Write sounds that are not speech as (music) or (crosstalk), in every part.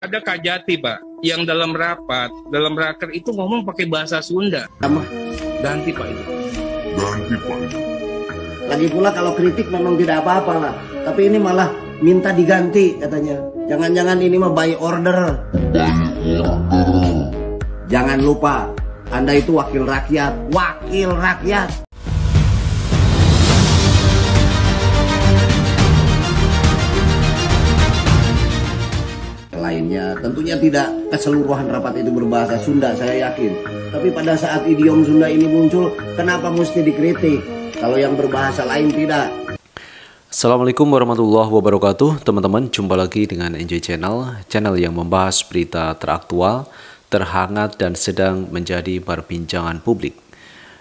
ada Kajati Pak yang dalam rapat, dalam raker itu ngomong pakai bahasa Sunda. Sama ganti Pak itu. Ganti Pak itu. Lagi pula kalau kritik memang tidak apa-apa lah, tapi ini malah minta diganti katanya. Jangan-jangan ini mah by order. Jangan lupa, Anda itu wakil rakyat, wakil rakyat. Artinya tidak keseluruhan rapat itu berbahasa Sunda, saya yakin. Tapi pada saat idiom Sunda ini muncul, kenapa mesti dikritik? Kalau yang berbahasa lain tidak. Assalamualaikum warahmatullahi wabarakatuh Teman-teman jumpa lagi dengan NJ Channel Channel yang membahas berita teraktual Terhangat dan sedang menjadi perbincangan publik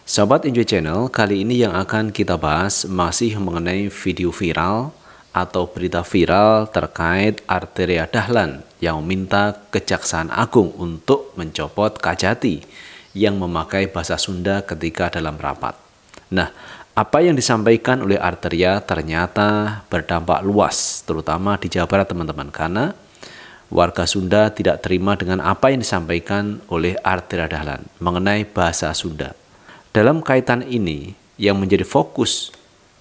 Sahabat Enjoy Channel Kali ini yang akan kita bahas Masih mengenai video viral atau berita viral terkait Arteria Dahlan yang meminta Kejaksaan Agung untuk mencopot Kajati yang memakai bahasa Sunda ketika dalam rapat. Nah, apa yang disampaikan oleh Arteria ternyata berdampak luas, terutama di Jawa Barat teman-teman, karena warga Sunda tidak terima dengan apa yang disampaikan oleh Arteria Dahlan mengenai bahasa Sunda. Dalam kaitan ini, yang menjadi fokus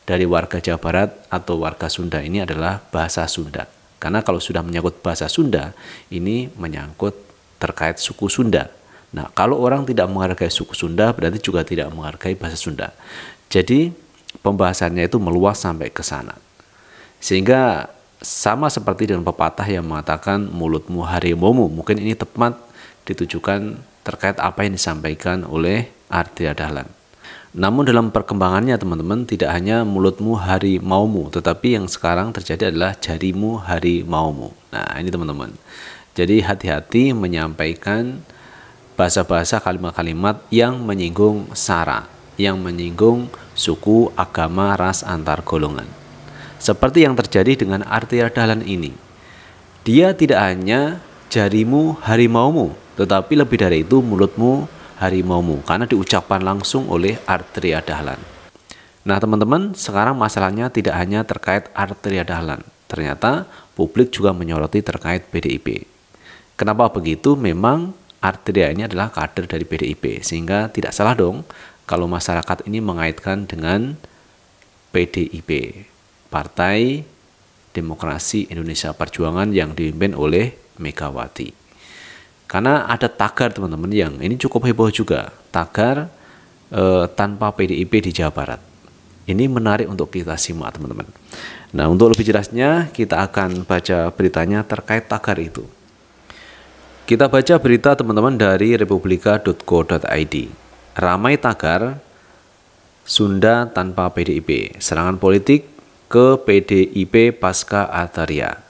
dari warga Jawa Barat atau warga Sunda ini adalah bahasa Sunda. Karena kalau sudah menyangkut bahasa Sunda, ini menyangkut terkait suku Sunda. Nah, kalau orang tidak menghargai suku Sunda, berarti juga tidak menghargai bahasa Sunda. Jadi, pembahasannya itu meluas sampai ke sana. Sehingga sama seperti dengan pepatah yang mengatakan mulutmu harimomu, Mungkin ini tepat ditujukan terkait apa yang disampaikan oleh Ardi Dahlan. Namun dalam perkembangannya teman-teman tidak hanya mulutmu hari maumu tetapi yang sekarang terjadi adalah jarimu hari maumu. Nah ini teman-teman. Jadi hati-hati menyampaikan bahasa-bahasa kalimat-kalimat yang menyinggung sara, yang menyinggung suku, agama, ras, antar golongan. Seperti yang terjadi dengan arti dalan ini. Dia tidak hanya jarimu hari harimaumu, tetapi lebih dari itu mulutmu harimaumu karena diucapkan langsung oleh Artria Dahlan. Nah teman-teman sekarang masalahnya tidak hanya terkait Artria Dahlan. Ternyata publik juga menyoroti terkait PDIP. Kenapa begitu? Memang Artria ini adalah kader dari PDIP sehingga tidak salah dong kalau masyarakat ini mengaitkan dengan PDIP, Partai Demokrasi Indonesia Perjuangan yang dipimpin oleh Megawati. Karena ada tagar teman-teman yang ini cukup heboh juga, tagar e, tanpa PDIP di Jawa Barat. Ini menarik untuk kita simak teman-teman. Nah untuk lebih jelasnya kita akan baca beritanya terkait tagar itu. Kita baca berita teman-teman dari republika.co.id. Ramai tagar Sunda tanpa PDIP, serangan politik ke PDIP pasca Ataria.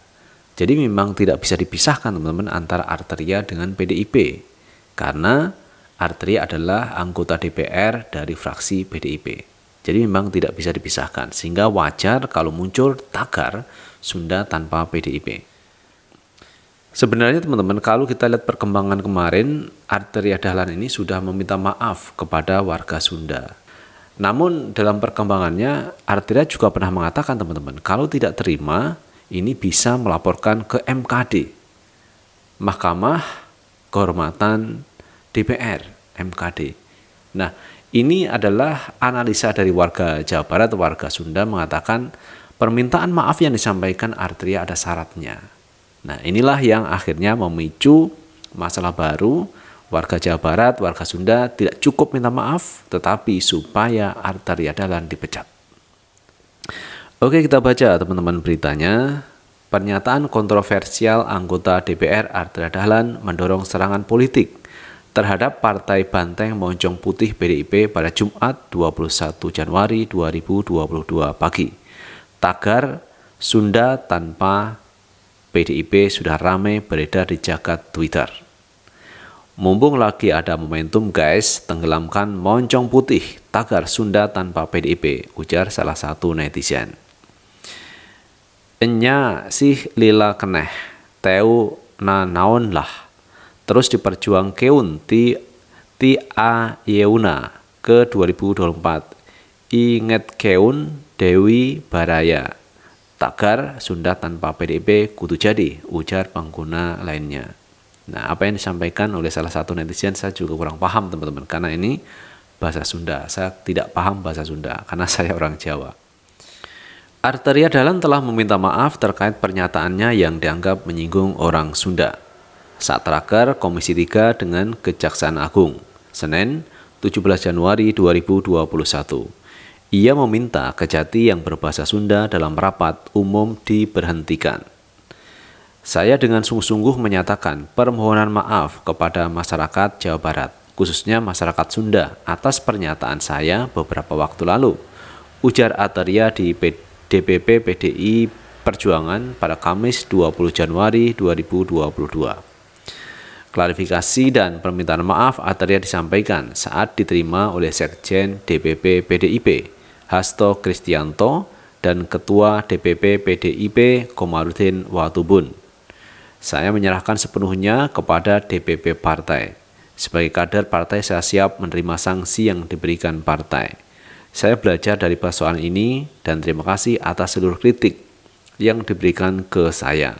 Jadi memang tidak bisa dipisahkan teman-teman antara Arteria dengan PDIP karena Arteria adalah anggota DPR dari fraksi PDIP. Jadi memang tidak bisa dipisahkan sehingga wajar kalau muncul tagar Sunda tanpa PDIP. Sebenarnya teman-teman kalau kita lihat perkembangan kemarin Arteria Dahlan ini sudah meminta maaf kepada warga Sunda. Namun dalam perkembangannya Arteria juga pernah mengatakan teman-teman kalau tidak terima ini bisa melaporkan ke MKD, Mahkamah Kehormatan DPR, MKD. Nah, ini adalah analisa dari warga Jawa Barat, warga Sunda mengatakan permintaan maaf yang disampaikan Artria ada syaratnya. Nah, inilah yang akhirnya memicu masalah baru warga Jawa Barat, warga Sunda tidak cukup minta maaf, tetapi supaya Artaria dalam dipecat. Oke, kita baca teman-teman beritanya. Pernyataan kontroversial anggota DPR Artra Dahlan mendorong serangan politik terhadap Partai Banteng Moncong Putih PDIP pada Jumat 21 Januari 2022 pagi. Tagar Sunda tanpa PDIP sudah ramai beredar di jagat Twitter. Mumpung lagi ada momentum guys, tenggelamkan moncong putih, tagar Sunda tanpa PDIP, ujar salah satu netizen. Enya sih lila keneh teu na naon lah terus diperjuang keun ti ti a yeuna ke 2024 inget keun Dewi Baraya tagar Sunda tanpa PDIP kutu jadi ujar pengguna lainnya nah apa yang disampaikan oleh salah satu netizen saya juga kurang paham teman-teman karena ini bahasa Sunda saya tidak paham bahasa Sunda karena (laughs) saya orang Jawa Arteria Dalan telah meminta maaf terkait pernyataannya yang dianggap menyinggung orang Sunda. Saat terakhir Komisi 3 dengan Kejaksaan Agung, Senin 17 Januari 2021. Ia meminta Kejati yang berbahasa Sunda dalam rapat umum diberhentikan. Saya dengan sungguh-sungguh menyatakan permohonan maaf kepada masyarakat Jawa Barat, khususnya masyarakat Sunda atas pernyataan saya beberapa waktu lalu. Ujar Arteria di PD DPP PDI Perjuangan pada Kamis 20 Januari 2022. Klarifikasi dan permintaan maaf Ataria disampaikan saat diterima oleh Sekjen DPP PDIP Hasto Kristianto dan Ketua DPP PDIP Komarudin Watubun. Saya menyerahkan sepenuhnya kepada DPP partai. Sebagai kader partai saya siap menerima sanksi yang diberikan partai. Saya belajar dari persoalan ini dan terima kasih atas seluruh kritik yang diberikan ke saya.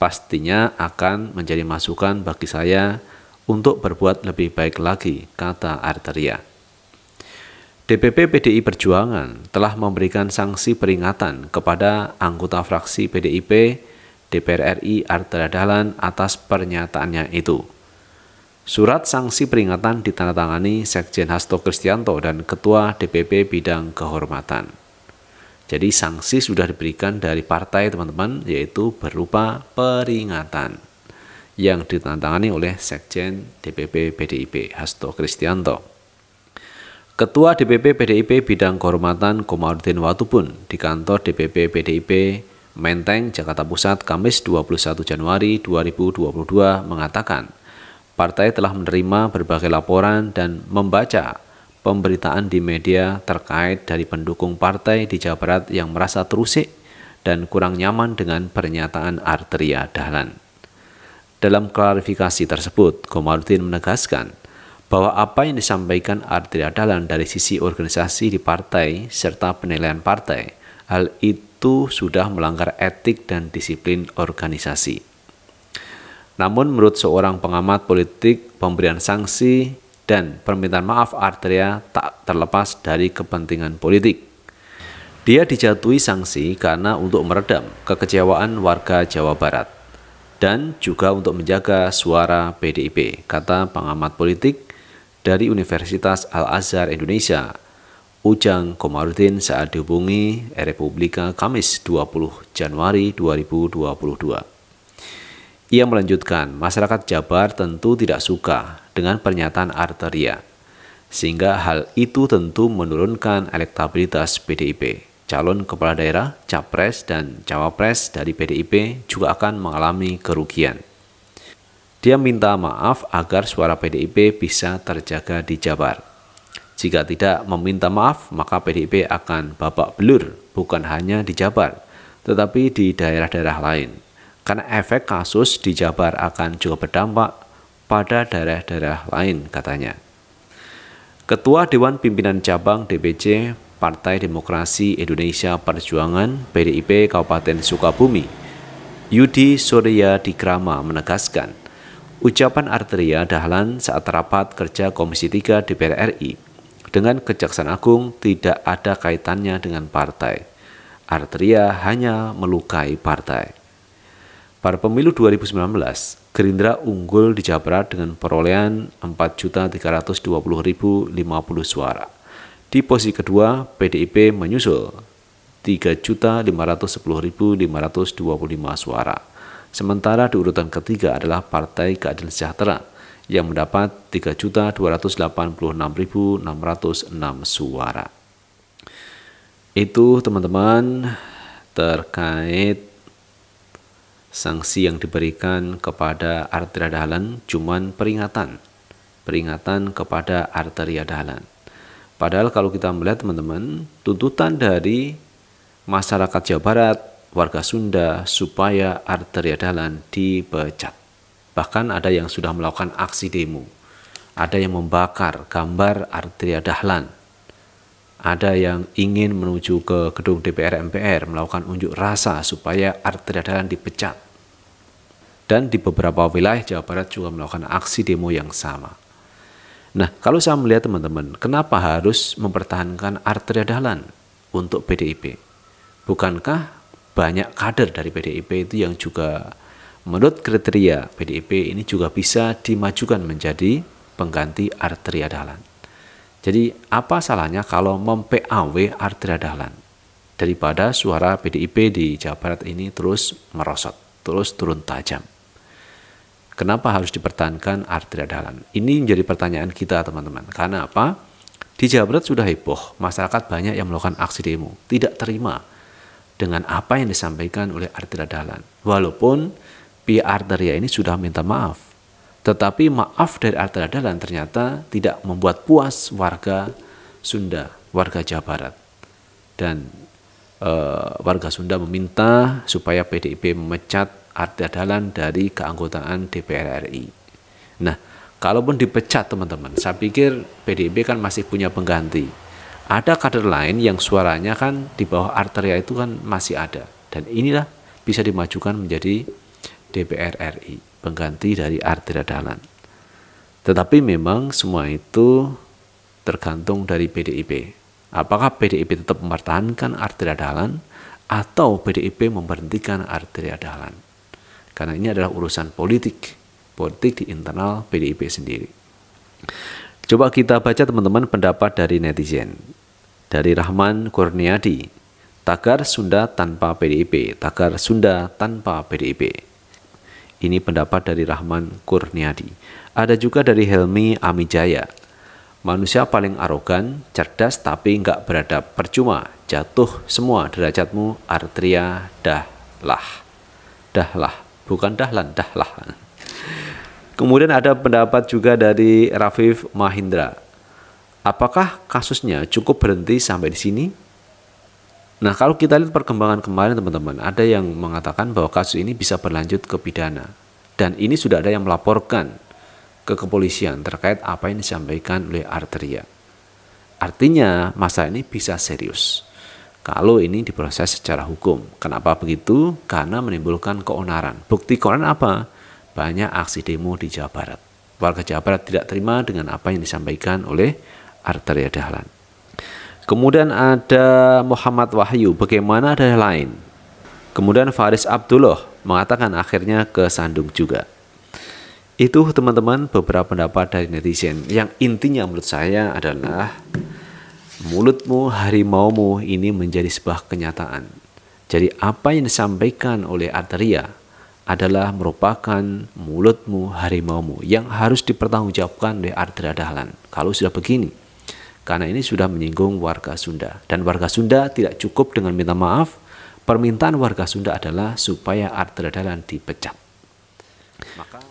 Pastinya akan menjadi masukan bagi saya untuk berbuat lebih baik lagi, kata Arteria. DPP PDI Perjuangan telah memberikan sanksi peringatan kepada anggota fraksi PDIP DPR RI Arteria Dahlan atas pernyataannya itu. Surat sanksi peringatan ditandatangani Sekjen Hasto Kristianto dan Ketua DPP Bidang Kehormatan. Jadi sanksi sudah diberikan dari partai teman-teman yaitu berupa peringatan yang ditandatangani oleh Sekjen DPP PDIP Hasto Kristianto. Ketua DPP PDIP Bidang Kehormatan Komarudin Watu pun di kantor DPP PDIP Menteng, Jakarta Pusat, Kamis 21 Januari 2022 mengatakan, Partai telah menerima berbagai laporan dan membaca pemberitaan di media terkait dari pendukung partai di Jawa Barat yang merasa terusik dan kurang nyaman dengan pernyataan Arteria Dahlan. Dalam klarifikasi tersebut, Komarudin menegaskan bahwa apa yang disampaikan Arteria Dahlan dari sisi organisasi di partai serta penilaian partai, hal itu sudah melanggar etik dan disiplin organisasi. Namun menurut seorang pengamat politik, pemberian sanksi dan permintaan maaf Arteria tak terlepas dari kepentingan politik. Dia dijatuhi sanksi karena untuk meredam kekecewaan warga Jawa Barat dan juga untuk menjaga suara PDIP, kata pengamat politik dari Universitas Al-Azhar Indonesia, Ujang Komarudin saat dihubungi Republika Kamis 20 Januari 2022. Ia melanjutkan, masyarakat Jabar tentu tidak suka dengan pernyataan Arteria, sehingga hal itu tentu menurunkan elektabilitas PDIP. Calon kepala daerah, capres, dan cawapres dari PDIP juga akan mengalami kerugian. Dia minta maaf agar suara PDIP bisa terjaga di Jabar. Jika tidak meminta maaf, maka PDIP akan babak belur, bukan hanya di Jabar, tetapi di daerah-daerah lain karena efek kasus di Jabar akan juga berdampak pada daerah-daerah lain katanya. Ketua Dewan Pimpinan Cabang DPC Partai Demokrasi Indonesia Perjuangan PDIP Kabupaten Sukabumi, Yudi Surya Dikrama menegaskan, ucapan Arteria Dahlan saat rapat kerja Komisi 3 DPR RI dengan Kejaksaan Agung tidak ada kaitannya dengan partai. Arteria hanya melukai partai. Pada pemilu 2019, Gerindra unggul di Jawa Barat dengan perolehan 4.320.050 suara. Di posisi kedua, PDIP menyusul 3.510.525 suara. Sementara di urutan ketiga adalah Partai Keadilan Sejahtera yang mendapat 3.286.606 suara. Itu teman-teman terkait sanksi yang diberikan kepada arteria Dahlan cuma peringatan. Peringatan kepada arteria Dahlan. Padahal kalau kita melihat teman-teman, tuntutan dari masyarakat Jawa Barat, warga Sunda supaya arteria Dahlan dipecat. Bahkan ada yang sudah melakukan aksi demo. Ada yang membakar gambar arteria dahlan ada yang ingin menuju ke gedung DPR MPR melakukan unjuk rasa supaya Arteria Dahlan dipecat. Dan di beberapa wilayah Jawa Barat juga melakukan aksi demo yang sama. Nah, kalau saya melihat teman-teman, kenapa harus mempertahankan Arteria Dahlan untuk PDIP? Bukankah banyak kader dari PDIP itu yang juga menurut kriteria PDIP ini juga bisa dimajukan menjadi pengganti Arteria Dahlan? Jadi apa salahnya kalau mem-PAW Artira Dahlan daripada suara PDIP di Jawa Barat ini terus merosot, terus turun tajam. Kenapa harus dipertahankan Artira Dahlan? Ini menjadi pertanyaan kita teman-teman. Karena apa? Di Jawa Barat sudah heboh, masyarakat banyak yang melakukan aksi demo, tidak terima dengan apa yang disampaikan oleh Artira Dahlan. Walaupun PR Arteria ini sudah minta maaf tetapi maaf dari Arta Dadalan ternyata tidak membuat puas warga Sunda, warga Jawa Barat. Dan e, warga Sunda meminta supaya PDIP memecat Arta Dadalan dari keanggotaan DPR RI. Nah, kalaupun dipecat teman-teman, saya pikir PDIP kan masih punya pengganti. Ada kader lain yang suaranya kan di bawah arteria itu kan masih ada. Dan inilah bisa dimajukan menjadi DPR RI pengganti dari arteria dalan. Tetapi memang semua itu tergantung dari PDIP. Apakah PDIP tetap mempertahankan arteria dalan atau PDIP memberhentikan arteria dalan? Karena ini adalah urusan politik, politik di internal PDIP sendiri. Coba kita baca teman-teman pendapat dari netizen. Dari Rahman Kurniadi, tagar Sunda tanpa PDIP, tagar Sunda tanpa PDIP. Ini pendapat dari Rahman Kurniadi. Ada juga dari Helmi Amijaya. Manusia paling arogan, cerdas tapi nggak beradab. Percuma, jatuh semua derajatmu Artria Dahlah. Dahlah, bukan Dahlan, Dahlah. Kemudian ada pendapat juga dari Rafif Mahindra. Apakah kasusnya cukup berhenti sampai di sini? Nah, kalau kita lihat perkembangan kemarin teman-teman, ada yang mengatakan bahwa kasus ini bisa berlanjut ke pidana. Dan ini sudah ada yang melaporkan ke kepolisian terkait apa yang disampaikan oleh Arteria. Artinya, masa ini bisa serius. Kalau ini diproses secara hukum. Kenapa begitu? Karena menimbulkan keonaran. Bukti keonaran apa? Banyak aksi demo di Jawa Barat. Warga Jawa Barat tidak terima dengan apa yang disampaikan oleh Arteria Dahlan. Kemudian ada Muhammad Wahyu, bagaimana ada yang lain? Kemudian Faris Abdullah mengatakan akhirnya ke Sandung juga. Itu teman-teman beberapa pendapat dari netizen. Yang intinya menurut saya adalah mulutmu harimaumu ini menjadi sebuah kenyataan. Jadi apa yang disampaikan oleh Arteria adalah merupakan mulutmu harimaumu yang harus dipertanggungjawabkan oleh Arteria Dahlan. Kalau sudah begini, karena ini sudah menyinggung warga Sunda. Dan warga Sunda tidak cukup dengan minta maaf. Permintaan warga Sunda adalah supaya Artela dalan dipecat.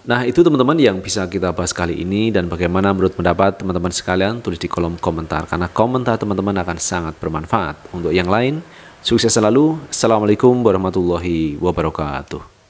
Nah itu teman-teman yang bisa kita bahas kali ini dan bagaimana menurut pendapat teman-teman sekalian tulis di kolom komentar karena komentar teman-teman akan sangat bermanfaat. Untuk yang lain, sukses selalu. Assalamualaikum warahmatullahi wabarakatuh.